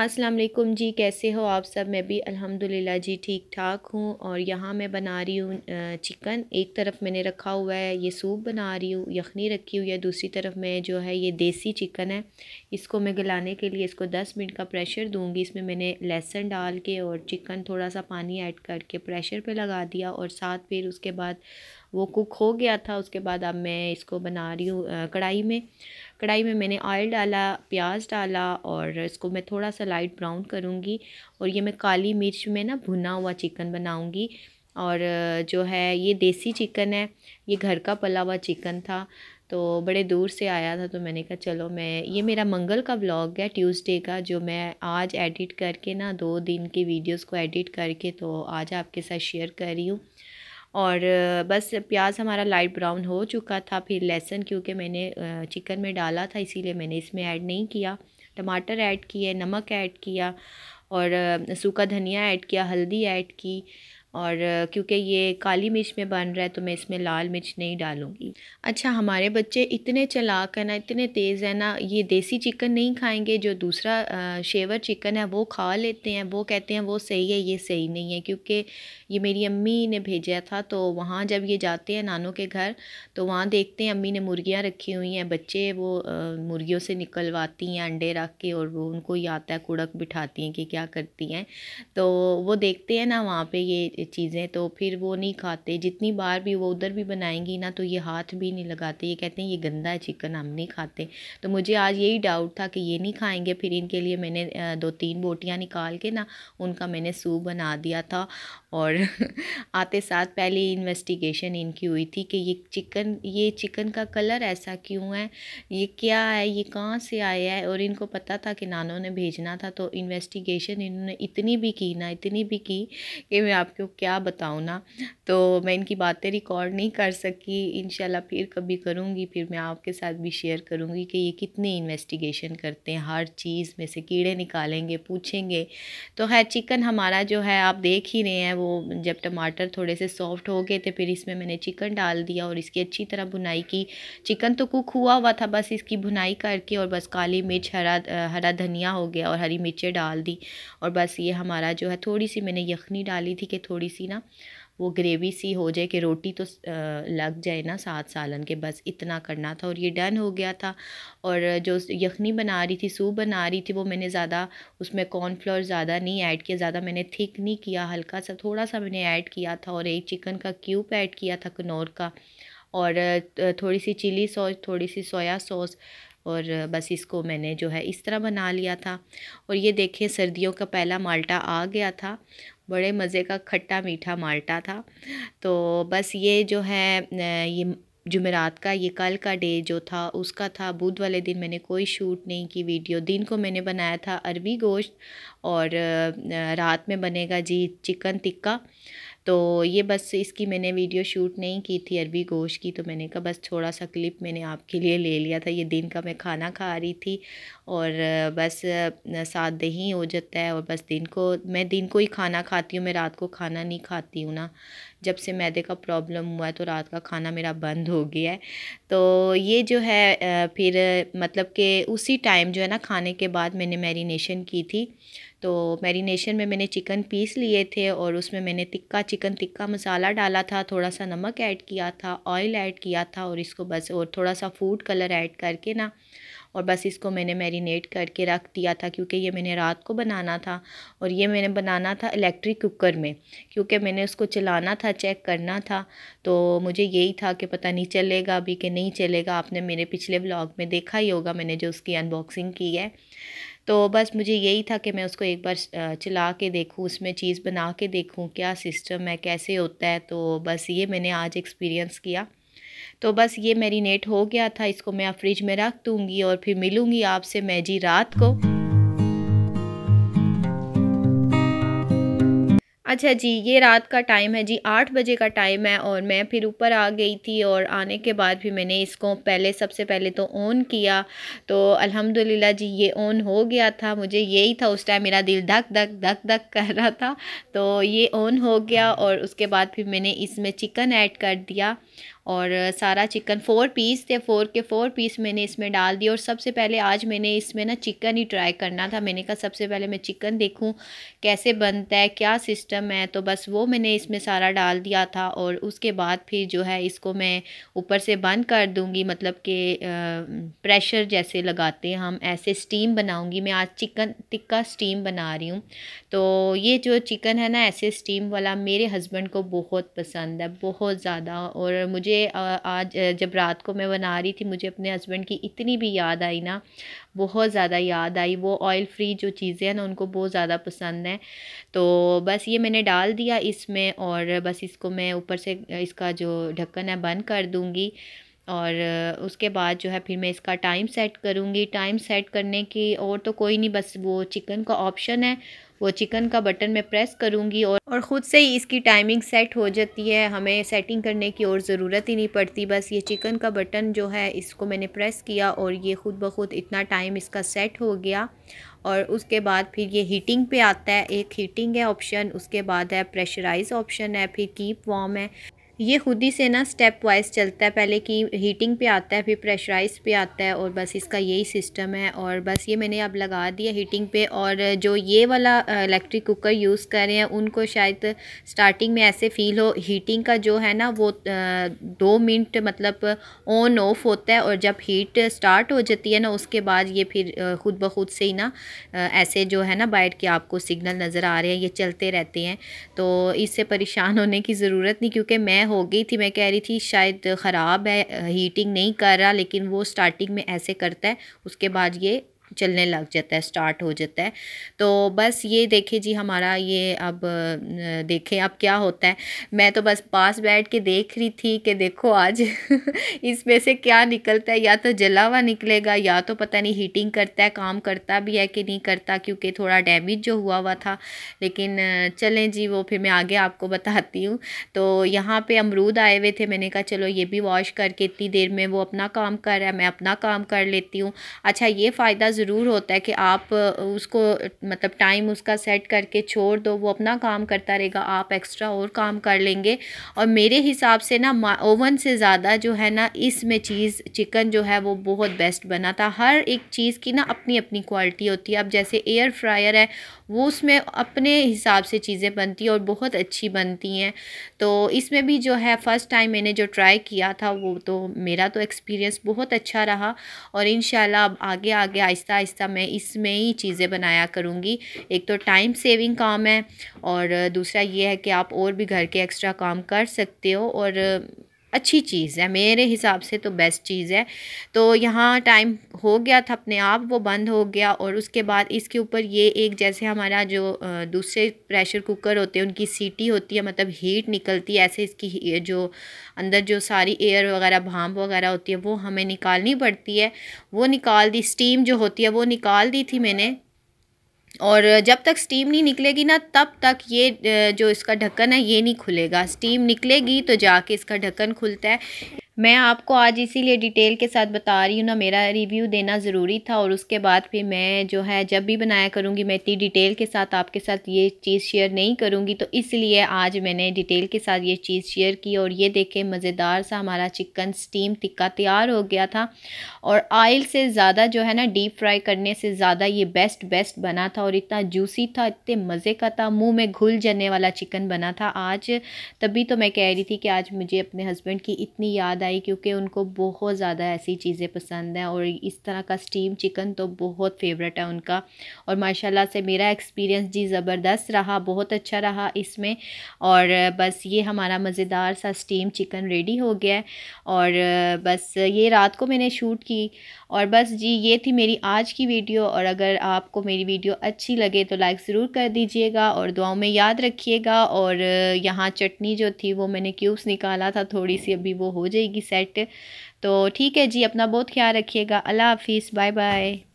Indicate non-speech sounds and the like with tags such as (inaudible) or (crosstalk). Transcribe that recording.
अस्सलाम वालेकुम जी कैसे हो आप सब मैं भी अल्हम्दुलिल्लाह जी ठीक ठाक हूँ और यहाँ मैं बना रही हूँ चिकन एक तरफ मैंने रखा हुआ है ये सूप बना रही हूँ यखनी रखी हुई है दूसरी तरफ मैं जो है ये देसी चिकन है इसको मैं गलाने के लिए इसको दस मिनट का प्रेशर दूँगी इसमें मैंने लहसुन डाल के और चिकन थोड़ा सा पानी ऐड करके प्रेशर पर लगा दिया और साथ फिर उसके बाद वो कुक हो गया था उसके बाद अब मैं इसको बना रही हूँ कढ़ाई में कढ़ाई में मैंने ऑयल डाला प्याज डाला और इसको मैं थोड़ा सा लाइट ब्राउन करूँगी और ये मैं काली मिर्च में ना भुना हुआ चिकन बनाऊँगी और जो है ये देसी चिकन है ये घर का पला हुआ चिकन था तो बड़े दूर से आया था तो मैंने कहा चलो मैं ये मेरा मंगल का ब्लॉग है ट्यूसडे का जो मैं आज एडिट करके ना दो दिन की वीडियोस को एडिट करके तो आज आपके साथ शेयर कर रही हूँ और बस प्याज हमारा लाइट ब्राउन हो चुका था फिर लहसुन क्योंकि मैंने चिकन में डाला था इसीलिए मैंने इसमें ऐड नहीं किया टमाटर ऐड किए नमक ऐड किया और सूखा धनिया ऐड किया हल्दी ऐड की और क्योंकि ये काली मिर्च में बन रहा है तो मैं इसमें लाल मिर्च नहीं डालूँगी अच्छा हमारे बच्चे इतने चलाक हैं ना इतने तेज़ हैं ना ये देसी चिकन नहीं खाएंगे जो दूसरा शेवर चिकन है वो खा लेते हैं वो कहते हैं वो सही है ये सही नहीं है क्योंकि ये मेरी अम्मी ने भेजा था तो वहाँ जब ये जाते हैं नानों के घर तो वहाँ देखते हैं अम्मी ने मुर्गियाँ रखी हुई हैं बच्चे वो मुर्गियों से निकलवाती हैं अंडे रख के और वो उनको ही आता है कुड़क बिठाती हैं कि क्या करती हैं तो वो देखते हैं ना वहाँ पर ये चीज़ें तो फिर वो नहीं खाते जितनी बार भी वो उधर भी बनाएंगी ना तो ये हाथ भी नहीं लगाते ये कहते हैं ये गंदा है चिकन हम नहीं खाते तो मुझे आज यही डाउट था कि ये नहीं खाएंगे फिर इनके लिए मैंने दो तीन बोटियाँ निकाल के ना उनका मैंने सूप बना दिया था और (laughs) आते साथ पहले इन्वेस्टिगेशन इनकी हुई थी कि ये चिकन ये चिकन का कलर ऐसा क्यों है ये क्या है ये कहाँ से आया है और इनको पता था कि नानों ने भेजना था तो इन्वेस्टिगेशन इन्होंने इतनी भी की ना इतनी भी की कि मैं आपको क्या बताऊँ ना तो मैं इनकी बातें रिकॉर्ड नहीं कर सकी इन फिर कभी करूँगी फिर मैं आपके साथ भी शेयर करूँगी कि ये कितने इन्वेस्टिगेशन करते हैं हर चीज़ में से कीड़े निकालेंगे पूछेंगे तो है चिकन हमारा जो है आप देख ही रहे हैं वो जब टमाटर थोड़े से सॉफ्ट हो गए थे फिर इसमें मैंने चिकन डाल दिया और इसकी अच्छी तरह बुनाई की चिकन तो कुक हुआ हुआ था बस इसकी भुनाई करके और बस काली मिर्च हरा हरा धनिया हो गया और हरी मिर्चें डाल दी और बस ये हमारा जो है थोड़ी सी मैंने यखनी डाली थी कि थोड़ी थोड़ी सी ना वो ग्रेवी सी हो जाए कि रोटी तो लग जाए ना सात सालन के बस इतना करना था और ये डन हो गया था और जो यखनी बना रही थी सूप बना रही थी वो मैंने ज़्यादा उसमें कॉर्नफ्लोर ज़्यादा नहीं ऐड किया ज़्यादा मैंने थिक नहीं किया हल्का सा थोड़ा सा मैंने ऐड किया था और एक चिकन का क्यूब ऐड किया था कनौर का और थोड़ी सी चिली सॉस थोड़ी सी सोया सॉस और बस इसको मैंने जो है इस तरह बना लिया था और ये देखें सर्दियों का पहला माल्टा आ गया था बड़े मज़े का खट्टा मीठा माल्टा था तो बस ये जो है ये जुमेरात का ये कल का डे जो था उसका था बुध वाले दिन मैंने कोई शूट नहीं की वीडियो दिन को मैंने बनाया था अरबी गोश्त और रात में बनेगा जी चिकन टिक्का तो ये बस इसकी मैंने वीडियो शूट नहीं की थी अरबी गोश्त की तो मैंने कहा बस थोड़ा सा क्लिप मैंने आपके लिए ले लिया था ये दिन का मैं खाना खा रही थी और बस साथ दही हो जाता है और बस दिन को मैं दिन को ही खाना खाती हूँ मैं रात को खाना नहीं खाती हूँ ना जब से मैदे का प्रॉब्लम हुआ है तो रात का खाना मेरा बंद हो गया है तो ये जो है फिर मतलब कि उसी टाइम जो है ना खाने के बाद मैंने मैरिनेशन की थी तो मैरिनेशन में मैंने चिकन पीस लिए थे और उसमें मैंने तिक्का चिकन तिक्का मसाला डाला था थोड़ा सा नमक ऐड किया था ऑयल ऐड किया था और इसको बस और थोड़ा सा फूड कलर ऐड करके ना और बस इसको मैंने मैरिनेट करके रख दिया था क्योंकि ये मैंने रात को बनाना था और ये मैंने बनाना था इलेक्ट्रिक कुकर में क्योंकि मैंने उसको चलाना था चेक करना था तो मुझे यही था कि पता नहीं चलेगा अभी कि नहीं चलेगा आपने मेरे पिछले ब्लॉग में देखा ही होगा मैंने जो उसकी अनबॉक्सिंग की है तो बस मुझे यही था कि मैं उसको एक बार चला के देखूँ उसमें चीज़ बना के देखूँ क्या सिस्टम है कैसे होता है तो बस ये मैंने आज एक्सपीरियंस किया तो बस ये नेट हो गया था इसको मैं फ्रिज में रख दूँगी और फिर मिलूँगी आपसे मैं जी रात को आज है जी ये रात का टाइम है जी आठ बजे का टाइम है और मैं फिर ऊपर आ गई थी और आने के बाद भी मैंने इसको पहले सबसे पहले तो ऑन किया तो अल्हम्दुलिल्लाह जी ये ऑन हो गया था मुझे यही था उस टाइम मेरा दिल धक धक धक धक कर रहा था तो ये ऑन हो गया और उसके बाद फिर मैंने इसमें चिकन ऐड कर दिया और सारा चिकन फ़ोर पीस थे फ़ोर के फ़ोर पीस मैंने इसमें डाल दिए और सबसे पहले आज मैंने इसमें ना चिकन ही ट्राई करना था मैंने कहा सबसे पहले मैं चिकन देखूं कैसे बनता है क्या सिस्टम है तो बस वो मैंने इसमें सारा डाल दिया था और उसके बाद फिर जो है इसको मैं ऊपर से बंद कर दूँगी मतलब कि प्रेशर जैसे लगाते हैं हम ऐसे स्टीम बनाऊँगी मैं आज चिकन टिक्का स्टीम बना रही हूँ तो ये जो चिकन है ना ऐसे स्टीम वाला मेरे हस्बैंड को बहुत पसंद है बहुत ज़्यादा और मुझे मुझे आज जब रात को मैं बना रही थी मुझे अपने हस्बैंड की इतनी भी याद आई ना बहुत ज़्यादा याद आई वो ऑयल फ्री जो चीज़ें हैं ना उनको बहुत ज़्यादा पसंद है तो बस ये मैंने डाल दिया इसमें और बस इसको मैं ऊपर से इसका जो ढक्कन है बंद कर दूँगी और उसके बाद जो है फिर मैं इसका टाइम सेट करूँगी टाइम सेट करने की और तो कोई नहीं बस वो चिकन का ऑप्शन है वो चिकन का बटन मैं प्रेस करूँगी और और ख़ुद से ही इसकी टाइमिंग सेट हो जाती है हमें सेटिंग करने की और ज़रूरत ही नहीं पड़ती बस ये चिकन का बटन जो है इसको मैंने प्रेस किया और ये ख़ुद ब खुद इतना टाइम इसका सेट हो गया और उसके बाद फिर ये हीटिंग पे आता है एक हीटिंग है ऑप्शन उसके बाद है प्रेशराइज ऑप्शन है फिर कीप वार्म है ये खुद ही से ना स्टेप वाइज चलता है पहले कि हीटिंग पे आता है फिर प्रेशराइज पे आता है और बस इसका यही सिस्टम है और बस ये मैंने अब लगा दिया हीटिंग पे और जो ये वाला इलेक्ट्रिक कुकर यूज़ कर रहे हैं उनको शायद स्टार्टिंग में ऐसे फील हो हीटिंग का जो है ना वो दो मिनट मतलब ऑन ऑफ होता है और जब हीट स्टार्ट हो जाती है ना उसके बाद ये फिर ख़ुद ब खुद से ही ना ऐसे जो है ना बैठ के आपको सिग्नल नज़र आ रहे हैं ये चलते रहते हैं तो इससे परेशान होने की ज़रूरत नहीं क्योंकि मैं हो गई थी मैं कह रही थी शायद ख़राब है हीटिंग नहीं कर रहा लेकिन वो स्टार्टिंग में ऐसे करता है उसके बाद ये चलने लग जाता है स्टार्ट हो जाता है तो बस ये देखें जी हमारा ये अब देखें अब क्या होता है मैं तो बस पास बैठ के देख रही थी कि देखो आज (laughs) इसमें से क्या निकलता है या तो जला हुआ निकलेगा या तो पता नहीं हीटिंग करता है काम करता भी है कि नहीं करता क्योंकि थोड़ा डैमेज जो हुआ हुआ था लेकिन चलें जी वो फिर मैं आगे आपको बताती हूँ तो यहाँ पर अमरूद आए हुए थे मैंने कहा चलो ये भी वॉश करके इतनी देर में वो अपना काम कर रहा है मैं अपना काम कर लेती हूँ अच्छा ये फ़ायदा ज़रूर ज़रूर होता है कि आप उसको मतलब टाइम उसका सेट करके छोड़ दो वो अपना काम करता रहेगा आप एक्स्ट्रा और काम कर लेंगे और मेरे हिसाब से ना ओवन से ज़्यादा जो है ना इसमें चीज़ चिकन जो है वो बहुत बेस्ट बना था हर एक चीज़ की ना अपनी अपनी क्वालिटी होती है अब जैसे एयर फ्रायर है वो उसमें अपने हिसाब से चीज़ें बनती हैं और बहुत अच्छी बनती हैं तो इसमें भी जो है फ़र्स्ट टाइम मैंने जो ट्राई किया था वो तो मेरा तो एक्सपीरियंस बहुत अच्छा रहा और इन अब आगे आगे आहिस्ता आहिस्ता मैं इसमें ही चीज़ें बनाया करूँगी एक तो टाइम सेविंग काम है और दूसरा ये है कि आप और भी घर के एक्स्ट्रा काम कर सकते हो और अच्छी चीज़ है मेरे हिसाब से तो बेस्ट चीज़ है तो यहाँ टाइम हो गया था अपने आप वो बंद हो गया और उसके बाद इसके ऊपर ये एक जैसे हमारा जो दूसरे प्रेशर कुकर होते हैं उनकी सीटी होती है मतलब हीट निकलती है ऐसे इसकी जो अंदर जो सारी एयर वगैरह भाप वगैरह होती है वो हमें निकालनी पड़ती है वो निकाल दी स्टीम जो होती है वो निकाल दी थी मैंने और जब तक स्टीम नहीं निकलेगी ना तब तक ये जो इसका ढक्कन है ये नहीं खुलेगा स्टीम निकलेगी तो जाके इसका ढक्कन खुलता है मैं आपको आज इसीलिए डिटेल के साथ बता रही हूँ ना मेरा रिव्यू देना ज़रूरी था और उसके बाद फिर मैं जो है जब भी बनाया करूँगी मैं इतनी डिटेल के साथ आपके साथ ये चीज़ शेयर नहीं करूँगी तो इसलिए आज मैंने डिटेल के साथ ये चीज़ शेयर की और ये देखें मज़ेदार सा हमारा चिकन स्टीम टिक्का तैयार हो गया था और आयल से ज़्यादा जो है ना डीप फ्राई करने से ज़्यादा ये बेस्ट बेस्ट बना था और इतना जूसी था इतने मज़े का था मुँह में घुल जाने वाला चिकन बना था आज तभी तो मैं कह रही थी कि आज मुझे अपने हस्बैंड की इतनी याद आई क्योंकि उनको बहुत ज़्यादा ऐसी चीज़ें पसंद हैं और इस तरह का स्टीम चिकन तो बहुत फेवरेट है उनका और माशाल्लाह से मेरा एक्सपीरियंस जी ज़बरदस्त रहा बहुत अच्छा रहा इसमें और बस ये हमारा मज़ेदार सा स्टीम चिकन रेडी हो गया और बस ये रात को मैंने शूट की और बस जी ये थी मेरी आज की वीडियो और अगर आपको मेरी वीडियो अच्छी लगे तो लाइक ज़रूर कर दीजिएगा और दुआओं में याद रखिएगा और यहाँ चटनी जो थी वो मैंने क्यूब्स निकाला था थोड़ी सी अभी वो हो जाएगी जाएगी सेट तो ठीक है जी अपना बहुत ख्याल रखिएगा अल्लाह हाफिज़ बाय बाय